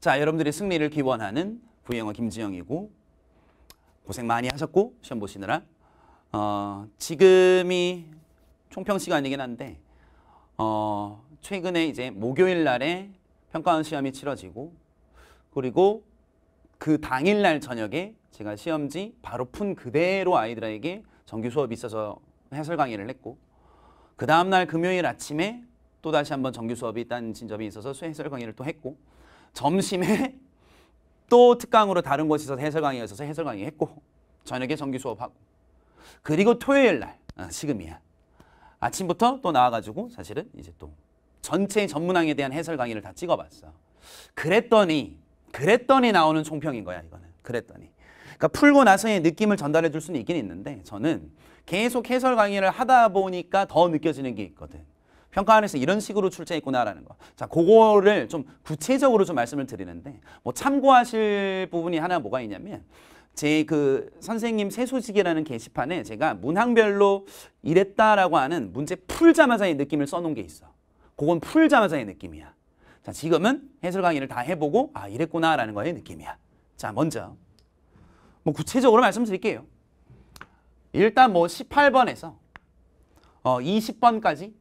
자, 여러분들이 승리를 기원하는 부영어 김지영이고 고생 많이 하셨고 시험 보시느라 어, 지금이 총평 시간이긴 한데 어, 최근에 이제 목요일 날에 평가원 시험이 치러지고 그리고 그 당일 날 저녁에 제가 시험지 바로 푼 그대로 아이들에게 정규 수업이 있어서 해설 강의를 했고 그 다음날 금요일 아침에 또 다시 한번 정규 수업이 있다는 진접이 있어서 해설 강의를 또 했고 점심에 또 특강으로 다른 곳에서 해설 강의 가 있어서 해설 강의 했고 저녁에 정규 수업하고 그리고 토요일 날 아, 지금이야 아침부터 또 나와가지고 사실은 이제 또 전체 전문항에 대한 해설 강의를 다 찍어봤어 그랬더니 그랬더니 나오는 총평인 거야 이거는 그랬더니 그러니까 풀고 나서의 느낌을 전달해 줄 수는 있긴 있는데 저는 계속 해설 강의를 하다 보니까 더 느껴지는 게 있거든 평가 안에서 이런 식으로 출제했구나라는 거. 자, 그거를 좀 구체적으로 좀 말씀을 드리는데 뭐 참고하실 부분이 하나 뭐가 있냐면 제 그 선생님 새소식이라는 게시판에 제가 문항별로 이랬다라고 하는 문제 풀자마자의 느낌을 써놓은 게 있어. 그건 풀자마자의 느낌이야. 자, 지금은 해설 강의를 다 해보고 아 이랬구나라는 거의 느낌이야. 자, 먼저 뭐 구체적으로 말씀드릴게요. 일단 뭐 18번에서 어, 20번까지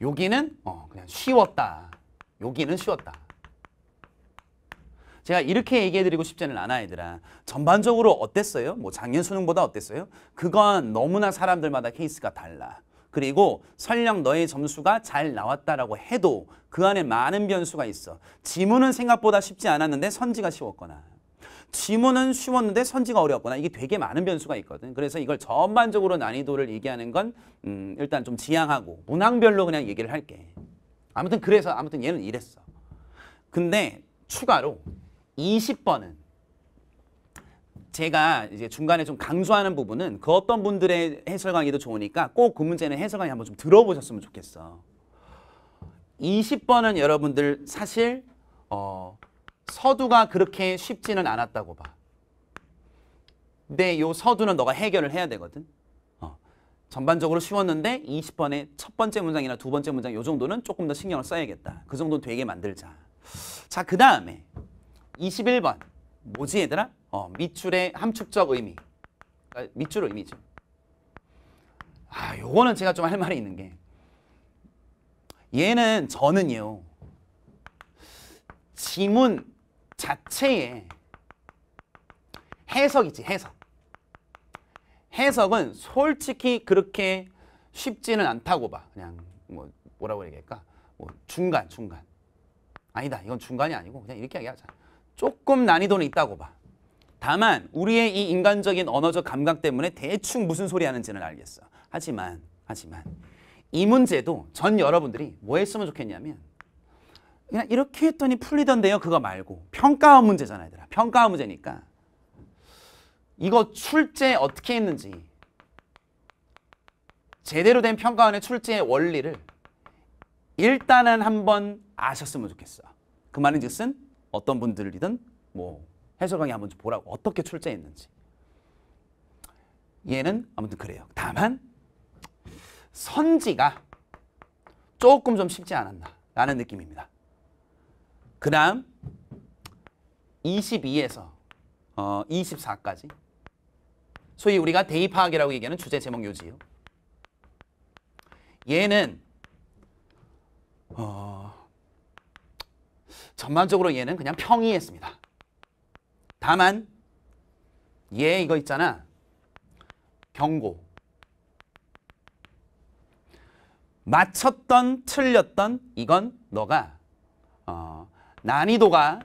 여기는 어, 그냥 쉬웠다. 여기는 쉬웠다. 제가 이렇게 얘기해드리고 싶지는 않아 얘들아. 전반적으로 어땠어요? 뭐 작년 수능보다 어땠어요? 그건 너무나 사람들마다 케이스가 달라. 그리고 설령 너의 점수가 잘 나왔다라고 해도 그 안에 많은 변수가 있어. 지문은 생각보다 쉽지 않았는데 선지가 쉬웠거나 지문은 쉬웠는데 선지가 어려웠거나 이게 되게 많은 변수가 있거든. 그래서 이걸 전반적으로 난이도를 얘기하는 건 음, 일단 좀 지향하고 문항별로 그냥 얘기를 할게. 아무튼 그래서 아무튼 얘는 이랬어. 근데 추가로 20번은 제가 이제 중간에 좀 강조하는 부분은 그 어떤 분들의 해설 강의도 좋으니까 꼭 그 문제는 해설 강의 한번 좀 들어보셨으면 좋겠어. 20번은 여러분들 사실 어 서두가 그렇게 쉽지는 않았다고 봐. 근데 요 서두는 너가 해결을 해야 되거든. 어. 전반적으로 쉬웠는데 20번의 첫 번째 문장이나 두 번째 문장 요 정도는 조금 더 신경을 써야겠다. 그정도 되게 만들자. 자, 그 다음에 21번. 뭐지 얘들아? 어, 밑줄의 함축적 의미. 그러니까 밑줄 의미죠. 아, 요거는 제가 좀 할 말이 있는 게 얘는 저는요. 지문 자체의 해석이지 해석. 해석은 솔직히 그렇게 쉽지는 않다고 봐. 그냥 뭐 뭐라고 얘기할까? 뭐 중간 중간. 아니다 이건 중간이 아니고 그냥 이렇게 얘기하자. 조금 난이도는 있다고 봐. 다만 우리의 이 인간적인 언어적 감각 때문에 대충 무슨 소리 하는지는 알겠어. 하지만 하지만 이 문제도 전 여러분들이 뭐 했으면 좋겠냐면 그냥 이렇게 했더니 풀리던데요. 그거 말고. 평가원 문제잖아, 얘들아. 평가원 문제니까. 이거 출제 어떻게 했는지 제대로 된 평가원의 출제의 원리를 일단은 한번 아셨으면 좋겠어. 그 말인즉슨 어떤 분들이든 뭐 해설 강의 한번 좀 보라고 어떻게 출제했는지. 얘는 아무튼 그래요. 다만 선지가 조금 좀 쉽지 않았나 라는 느낌입니다. 그 다음 22에서 어, 24까지 소위 우리가 대입 파악이라고 얘기하는 주제 제목 요지요. 얘는 어, 전반적으로 얘는 그냥 평이했습니다. 다만 얘 이거 있잖아. 경고. 맞췄던 틀렸던 이건 너가 어, 난이도가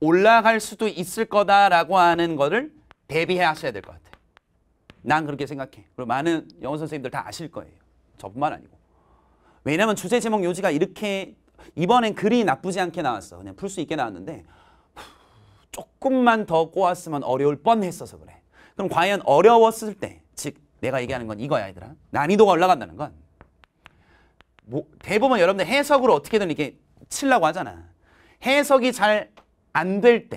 올라갈 수도 있을 거다라고 하는 거를 대비 하셔야 될 것 같아요. 난 그렇게 생각해. 그리고 많은 영어 선생님들 다 아실 거예요. 저뿐만 아니고. 왜냐면 주제 제목 요지가 이렇게 이번엔 글이 나쁘지 않게 나왔어. 그냥 풀 수 있게 나왔는데 조금만 더 꼬았으면 어려울 뻔했어서 그래. 그럼 과연 어려웠을 때, 즉 내가 얘기하는 건 이거야 얘들아. 난이도가 올라간다는 건 뭐, 대부분 여러분들 해석으로 어떻게든 이렇게 치려고 하잖아. 해석이 잘 안 될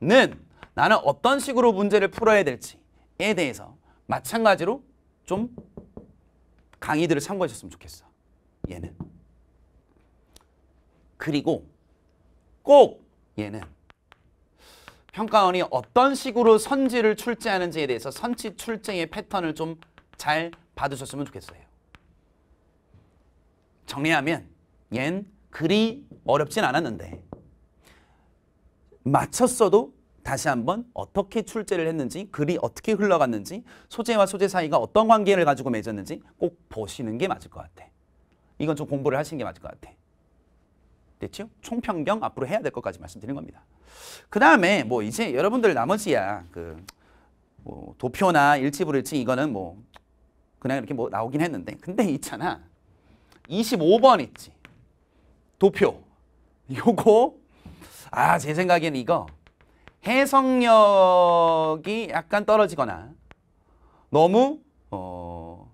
때는 나는 어떤 식으로 문제를 풀어야 될지에 대해서 마찬가지로 좀 강의들을 참고하셨으면 좋겠어. 얘는. 그리고 꼭 얘는 평가원이 어떤 식으로 선지를 출제하는지에 대해서 선지 출제의 패턴을 좀 잘 봐두셨으면 좋겠어요. 정리하면 얜 그리 어렵진 않았는데 맞췄어도 다시 한번 어떻게 출제를 했는지 글이 어떻게 흘러갔는지 소재와 소재 사이가 어떤 관계를 가지고 맺었는지 꼭 보시는 게 맞을 것 같아. 이건 좀 공부를 하시는 게 맞을 것 같아. 됐죠? 총평경 앞으로 해야 될 것까지 말씀드린 겁니다. 그 다음에 뭐 이제 여러분들 나머지야 그뭐 도표나 일치불일치 이거는 뭐 그냥 이렇게 뭐 나오긴 했는데 근데 있잖아 25번 있지 도표 요거 아 제 생각에는 이거 해석력이 약간 떨어지거나 너무 어,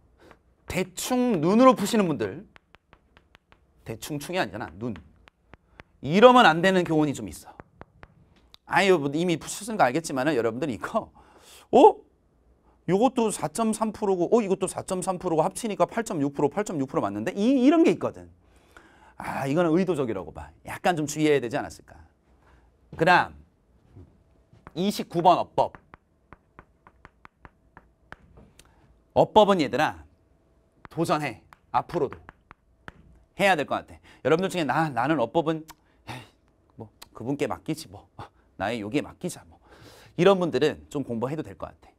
대충 눈으로 푸시는 분들 대충 충이 아니잖아 눈 이러면 안 되는 교훈이 좀 있어 아유 뭐 이미 푸셨으니까 알겠지만 여러분들 이거 어? 요것도 4.3%고 어 이것도 4.3%고 합치니까 8.6% 8.6% 맞는데 이, 이런 게 있거든 아 이거는 의도적이라고 봐. 약간 좀 주의해야 되지 않았을까. 그 다음 29번 어법. 어법은 얘들아 도전해. 앞으로도. 해야 될 것 같아. 여러분들 중에 나, 나는 어법은 뭐 그분께 맡기지 뭐. 나의 요기에 맡기자 뭐. 이런 분들은 좀 공부해도 될 것 같아.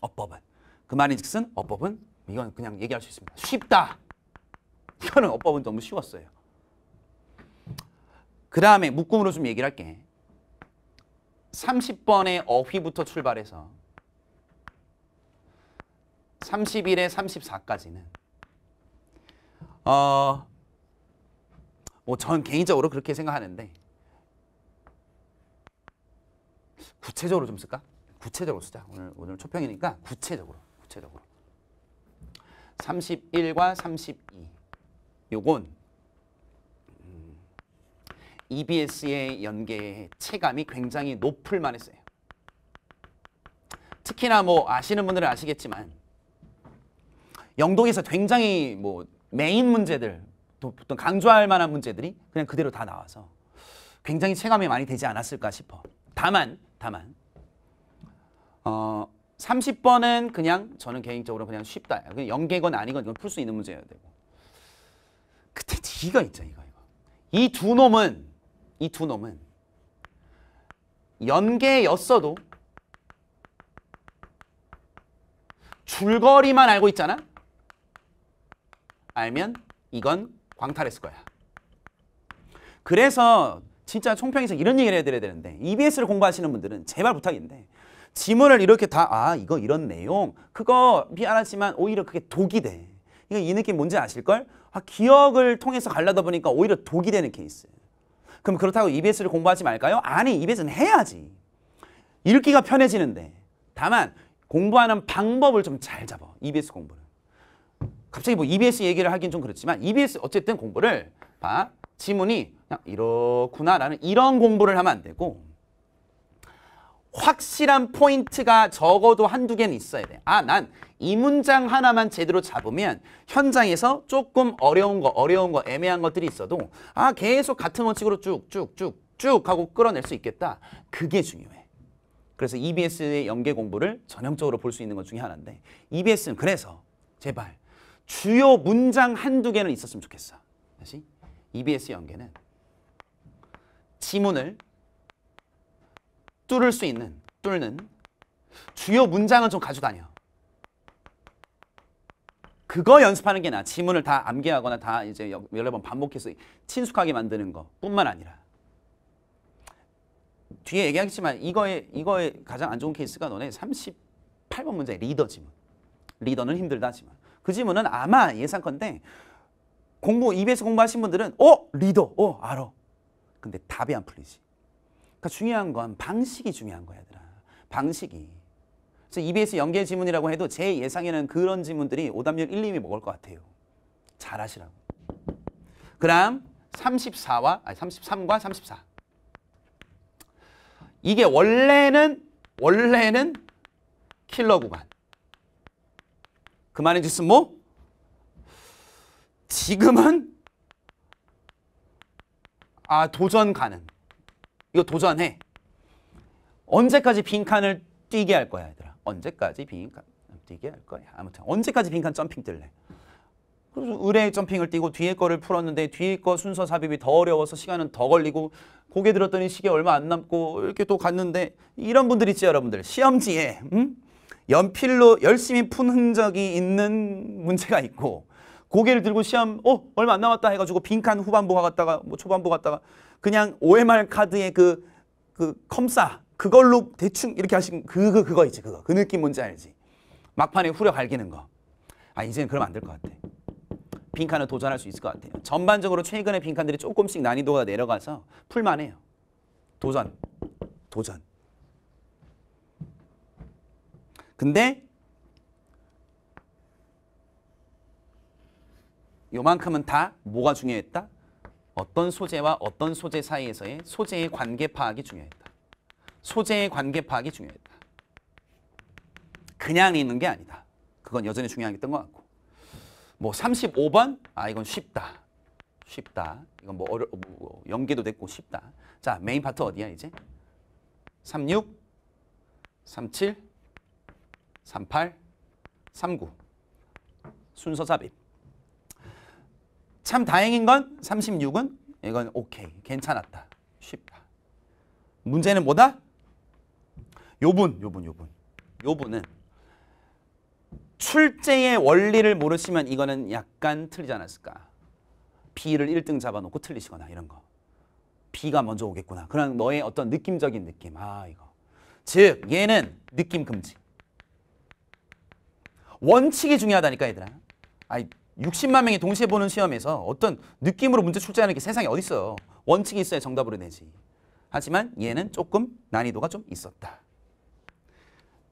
어법은. 그 말인즉슨 어법은 이건 그냥 얘기할 수 있습니다. 쉽다. 이거는 어법은 너무 쉬웠어요. 그 다음에 묶음으로 좀 얘기를 할게. 30번의 어휘부터 출발해서 31에 34까지는 어, 뭐 전 개인적으로 그렇게 생각하는데 구체적으로 좀 쓸까? 구체적으로 쓰자. 오늘 오늘 초평이니까 구체적으로 구체적으로 31과 32 요건 음, EBS의 연계 체감이 굉장히 높을 만했어요. 특히나 뭐 아시는 분들은 아시겠지만 영동에서 굉장히 뭐 메인 문제들 보통 강조할 만한 문제들이 그냥 그대로 다 나와서 굉장히 체감이 많이 되지 않았을까 싶어. 다만 다만 어 30번은 그냥 저는 개인적으로 그냥 쉽다. 연계건 아니건풀 수 있는 문제여야 되고 그때 이가 있죠 이거 이거 이 두 놈은 이 두 놈은 연계였어도 줄거리만 알고 있잖아 알면 이건 광탈했을 거야 그래서 진짜 총평에서 이런 얘기를 해드려야 되는데 EBS를 공부하시는 분들은 제발 부탁인데 지문을 이렇게 다 아 이거 이런 내용 그거 미안하지만 오히려 그게 독이 돼이 느낌 뭔지 아실걸? 아, 기억을 통해서 갈라다 보니까 오히려 독이 되는 케이스. 그럼 그렇다고 EBS를 공부하지 말까요? 아니, EBS는 해야지. 읽기가 편해지는데. 다만 공부하는 방법을 좀 잘 잡아. EBS 공부는. 갑자기 뭐 EBS 얘기를 하긴 좀 그렇지만 EBS 어쨌든 공부를 봐. 지문이 그냥 이렇구나라는 이런 공부를 하면 안 되고 확실한 포인트가 적어도 한두 개는 있어야 돼. 아, 난 이 문장 하나만 제대로 잡으면 현장에서 조금 어려운 거, 어려운 거, 애매한 것들이 있어도 아, 계속 같은 원칙으로 쭉쭉쭉쭉 하고 끌어낼 수 있겠다. 그게 중요해. 그래서 EBS의 연계 공부를 전형적으로 볼 수 있는 것 중에 하나인데 EBS는 그래서 제발 주요 문장 한두 개는 있었으면 좋겠어. 다시 EBS 연계는 지문을 뚫을 수 있는, 뚫는 주요 문장을좀 가져다녀. 그거 연습하는 게 나. 지문을 다 암기하거나 다 이제 여러 번 반복해서 친숙하게 만드는 것뿐만 아니라 뒤에 얘기하겠지만 이거에 이거에 가장 안 좋은 케이스가 너네 38번 문제 리더 지문. 리더는 힘들다 지만 그 지문은 아마 예상컨대 공부 입에서 공부하신 분들은 어 리더 어 알아. 근데 답이 안 풀리지. 그러니까 중요한 건 방식이 중요한 거야, 얘들아. 방식이. 그래서 EBS 연계 지문이라고 해도 제 예상에는 그런 지문들이 오답률 1, 2위 먹을 것 같아요. 잘하시라고. 그다 34와 아니 33과 34. 이게 원래는 원래는 킬러 구간. 그만의 짓은 뭐? 지금은 아 도전 가능. 이거 도전해. 언제까지 빈칸을 뛰게 할 거야, 얘들아. 언제까지 빈칸 뛰게 할 거야. 아무튼 언제까지 빈칸 점핑 뜰래. 그래서 의뢰의 점핑을 뛰고 뒤에 거를 풀었는데 뒤에 거 순서 삽입이 더 어려워서 시간은 더 걸리고 고개 들었더니 시계 얼마 안 남고 이렇게 또 갔는데 이런 분들 있지 여러분들 시험지에 음? 연필로 열심히 푼 흔적이 있는 문제가 있고 고개를 들고 시험 어 얼마 안 남았다 해가지고 빈칸 후반부 갔다가 뭐 초반부 갔다가 그냥 OMR 카드의 그그 그 컴사 그걸로 대충 이렇게 하신 그거 그, 그거 있지 그거 그 느낌 뭔지 알지 막판에 후려 갈기는 거 아 이제는 그럼안 될 것 같아 빈칸을 도전할 수 있을 것 같아요 전반적으로 최근에 빈칸들이 조금씩 난이도가 내려가서 풀만해요 도전 도전 근데 요만큼은 다 뭐가 중요했다? 어떤 소재와 어떤 소재 사이에서의 소재의 관계 파악이 중요했다. 소재의 관계 파악이 중요했다. 그냥 있는 게 아니다. 그건 여전히 중요하던것 같고. 뭐 35번? 아 이건 쉽다. 쉽다. 이건 뭐, 어려, 뭐, 뭐 연계도 됐고 쉽다. 자 메인 파트 어디야 이제? 36, 37, 38, 39 순서 삽입. 참 다행인 건 36은 이건 오케이 괜찮았다 쉽다 문제는 뭐다? 요분 요분 요분 요분은 출제의 원리를 모르시면 이거는 약간 틀리지 않았을까 B를 1등 잡아놓고 틀리시거나 이런 거 B가 먼저 오겠구나 그런 너의 어떤 느낌적인 느낌 아 이거 즉 얘는 느낌 금지 원칙이 중요하다니까 얘들아 아이 60만 명이 동시에 보는 시험에서 어떤 느낌으로 문제 출제하는 게 세상에 어디 있어요. 원칙이 있어야 정답으로 내지. 하지만 얘는 조금 난이도가 좀 있었다.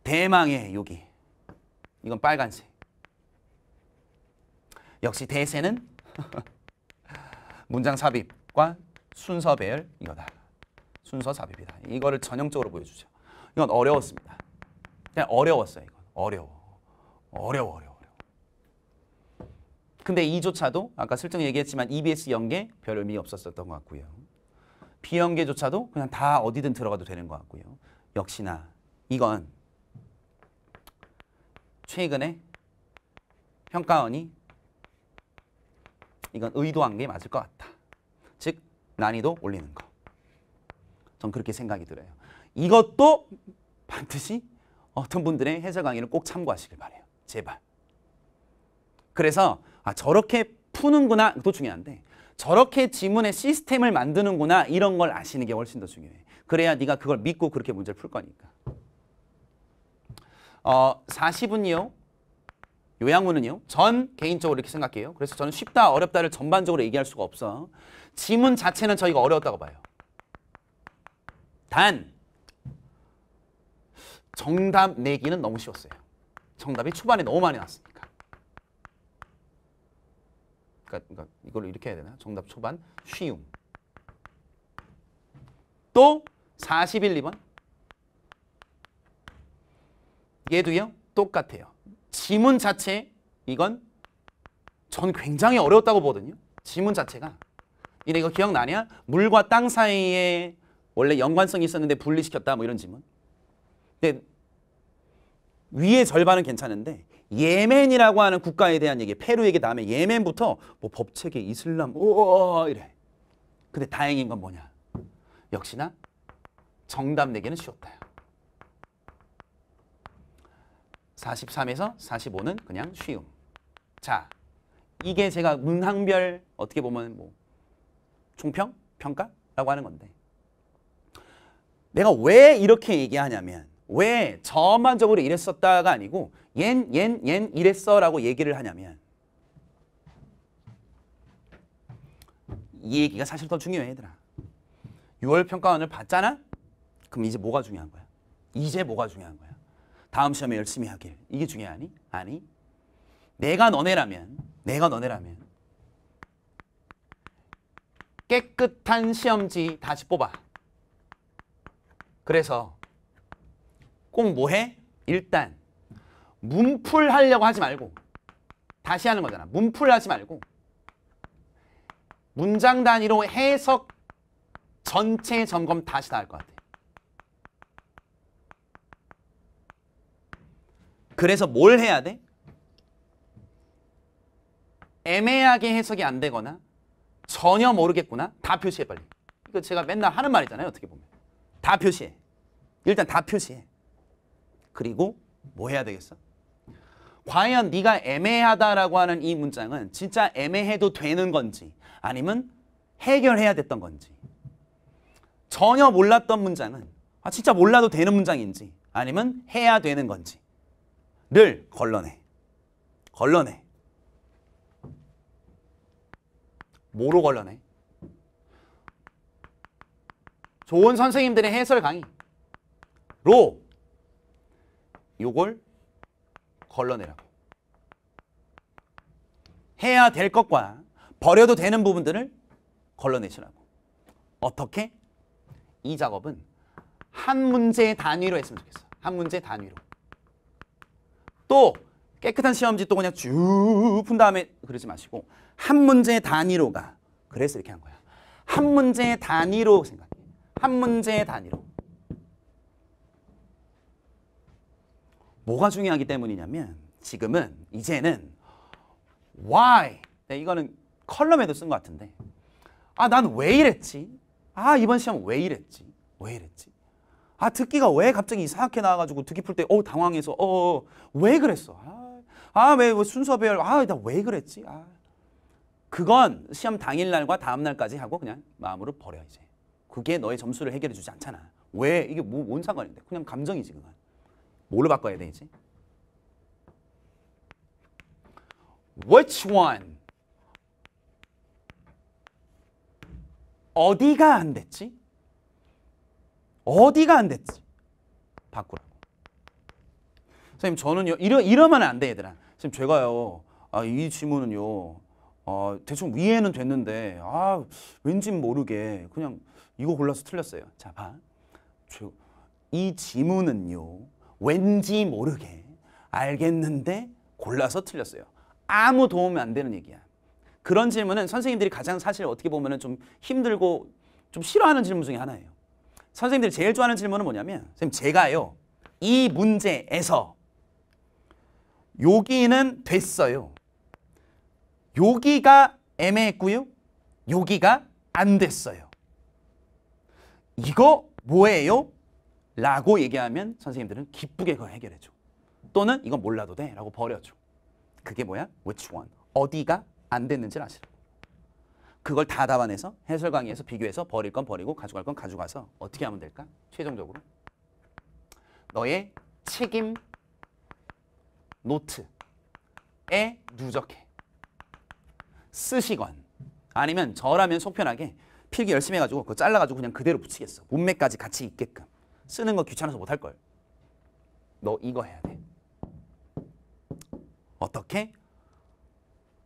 대망의 여기. 이건 빨간색. 역시 대세는 문장 삽입과 순서 배열 이거다. 순서 삽입이다. 이거를 전형적으로 보여주죠. 이건 어려웠습니다. 그냥 어려웠어요. 이건 어려워. 어려워 어려워. 근데 이조차도 아까 슬쩍 얘기했지만 EBS 연계 별 의미 없었던것 같고요. 비연계조차도 그냥 다 어디든 들어가도 되는 것 같고요. 역시나 이건 최근에 평가원이 이건 의도한 게 맞을 것 같다. 즉 난이도 올리는 거. 전 그렇게 생각이 들어요. 이것도 반드시 어떤 분들의 해설 강의를 꼭 참고하시길 바래요. 제발. 그래서 아 저렇게 푸는구나 또 중요한데 저렇게 지문의 시스템을 만드는구나 이런 걸 아시는 게 훨씬 더 중요해. 그래야 네가 그걸 믿고 그렇게 문제를 풀 거니까. 어, 40은요. 요양문은요. 전 개인적으로 이렇게 생각해요. 그래서 저는 쉽다 어렵다를 전반적으로 얘기할 수가 없어. 지문 자체는 저희가 어려웠다고 봐요. 단 정답 내기는 너무 쉬웠어요. 정답이 초반에 너무 많이 나왔습니다. 그러니까, 그러니까 이걸 이렇게 해야 되나? 정답 초반 쉬움. 또 41, 2번. 얘도요. 똑같아요. 지문 자체 이건 전 굉장히 어려웠다고 보거든요. 지문 자체가. 이네 이거 기억나냐? 물과 땅 사이에 원래 연관성이 있었는데 분리시켰다 뭐 이런 지문. 근데 위의 절반은 괜찮은데 예멘이라고 하는 국가에 대한 얘기 페루에게 다음에 예멘부터 뭐 법체계 이슬람 오 이래 근데 다행인 건 뭐냐 역시나 정답 내기는 쉬웠다 43에서 45는 그냥 쉬움 자 이게 제가 문항별 어떻게 보면 뭐 총평? 평가라고 하는 건데 내가 왜 이렇게 얘기하냐면 왜 저만적으로 이랬었다가 아니고 얜, 옌, 옌 이랬어 라고 얘기를 하냐면 이 얘기가 사실 더 중요해 얘들아 6월 평가원을 봤잖아? 그럼 이제 뭐가 중요한 거야? 이제 뭐가 중요한 거야? 다음 시험에 열심히 하길 이게 중요하니? 아니 내가 너네라면 내가 너네라면 깨끗한 시험지 다시 뽑아 그래서 꼭 뭐해? 일단 문풀 하려고 하지 말고 다시 하는 거잖아. 문풀 하지 말고 문장 단위로 해석 전체 점검 다시 다 할 것 같아. 그래서 뭘 해야 돼? 애매하게 해석이 안 되거나 전혀 모르겠구나. 다 표시해 빨리. 이거 제가 맨날 하는 말이잖아요. 어떻게 보면. 다 표시해. 일단 다 표시해. 그리고 뭐 해야 되겠어? 과연 네가 애매하다라고 하는 이 문장은 진짜 애매해도 되는 건지 아니면 해결해야 됐던 건지 전혀 몰랐던 문장은 아 진짜 몰라도 되는 문장인지 아니면 해야 되는 건지를 걸러내. 걸러내. 뭐로 걸러내? 좋은 선생님들의 해설 강의로 요걸 걸러내라고. 해야 될 것과 버려도 되는 부분들을 걸러내시라고. 어떻게? 이 작업은 한 문제 단위로 했으면 좋겠어. 한 문제 단위로. 또 깨끗한 시험지 또 그냥 쭉 푼 다음에 그러지 마시고 한 문제 단위로 가. 그래서 이렇게 한 거야. 한 문제 단위로 생각해. 한 문제 단위로. 뭐가 중요하기 때문이냐면 지금은 이제는 why 네, 이거는 컬럼에도 쓴 것 같은데 아 난 왜 이랬지? 아 이번 시험 왜 이랬지? 왜 이랬지? 아 듣기가 왜 갑자기 이상하게 나와가지고 듣기 풀 때 어 당황해서 어왜 어, 어, 그랬어? 아왜 아, 아 순서별 아나 왜 그랬지? 아 그건 시험 당일날과 다음날까지 하고 그냥 마음으로 버려 이제 그게 너의 점수를 해결해주지 않잖아 왜 이게 뭐, 뭔 상관인데 그냥 감정이지 그건 뭘로 바꿔야 되지? Which one? 어디가 안 됐지? 어디가 안 됐지? 바꾸라고. 선생님 저는요 이러 이러면 안돼 얘들아. 선생님 제가요 아, 이 질문은요 어, 대충 위에는 됐는데 아 왠지 모르게 그냥 이거 골라서 틀렸어요. 자 봐. 이 지문은요 왠지 모르게 알겠는데 골라서 틀렸어요. 아무 도움이 안 되는 얘기야. 그런 질문은 선생님들이 가장 사실 어떻게 보면 좀 힘들고 좀 싫어하는 질문 중에 하나예요. 선생님들이 제일 좋아하는 질문은 뭐냐면 선생님 제가요. 이 문제에서 여기는 됐어요. 여기가 애매했고요. 여기가 안 됐어요. 이거 뭐예요? 라고 얘기하면 선생님들은 기쁘게 그걸 해결해줘. 또는 이건 몰라도 돼 라고 버려줘. 그게 뭐야? Which one? 어디가 안 됐는지를 아시라. 그걸 다답안내서 해설 강의에서 비교해서 버릴 건 버리고 가져갈 건 가져가서 어떻게 하면 될까? 최종적으로 너의 책임 노트에 누적해. 쓰시건 아니면 저라면 속편하게 필기 열심히 해가지고 그거 잘라가지고 그냥 그대로 붙이겠어. 문맥까지 같이 있게끔. 쓰는 거 귀찮아서 못 할 걸. 너 이거 해야 돼. 어떻게?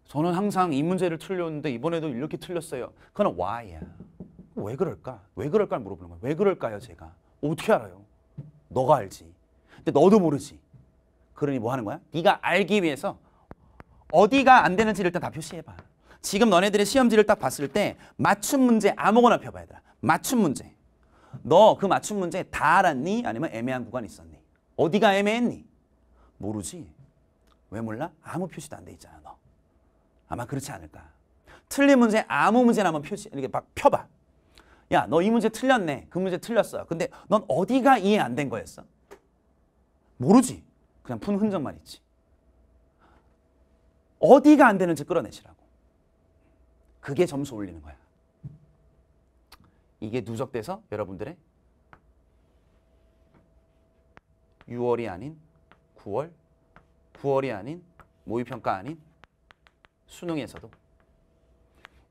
저는 항상 이 문제를 틀렸는데 이번에도 이렇게 틀렸어요. 그건 why야. 왜 그럴까? 왜 그럴까 물어보는 거야. 왜 그럴까요, 제가? 어떻게 알아요? 너가 알지. 근데 너도 모르지. 그러니 뭐 하는 거야? 네가 알기 위해서 어디가 안되는지 일단 다 표시해봐. 지금 너네들의 시험지를 딱 봤을 때 맞춤 문제 아무거나 펴봐 얘들 맞춤 문제. 너그 맞춤 문제 다 알았니? 아니면 애매한 구간 있었니? 어디가 애매했니? 모르지. 왜 몰라? 아무 표시도 안 돼 있잖아 너. 아마 그렇지 않을까. 틀린 문제 아무 문제나 한번 표시 이렇게 막 펴봐. 야너 이 문제 틀렸네. 그 문제 틀렸어. 근데 넌 어디가 이해 안 된 거였어? 모르지. 그냥 푼 흔적만 있지. 어디가 안 되는지 끌어내시라고. 그게 점수 올리는 거야. 이게 누적돼서 여러분들의 6월이 아닌 9월, 9월이 아닌 모의평가 아닌 수능에서도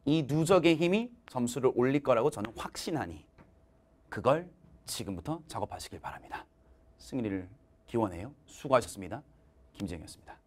이 누적의 힘이 점수를 올릴 거라고 저는 확신하니 그걸 지금부터 작업하시길 바랍니다. 승리를 기원해요. 수고하셨습니다. 김재영이었습니다.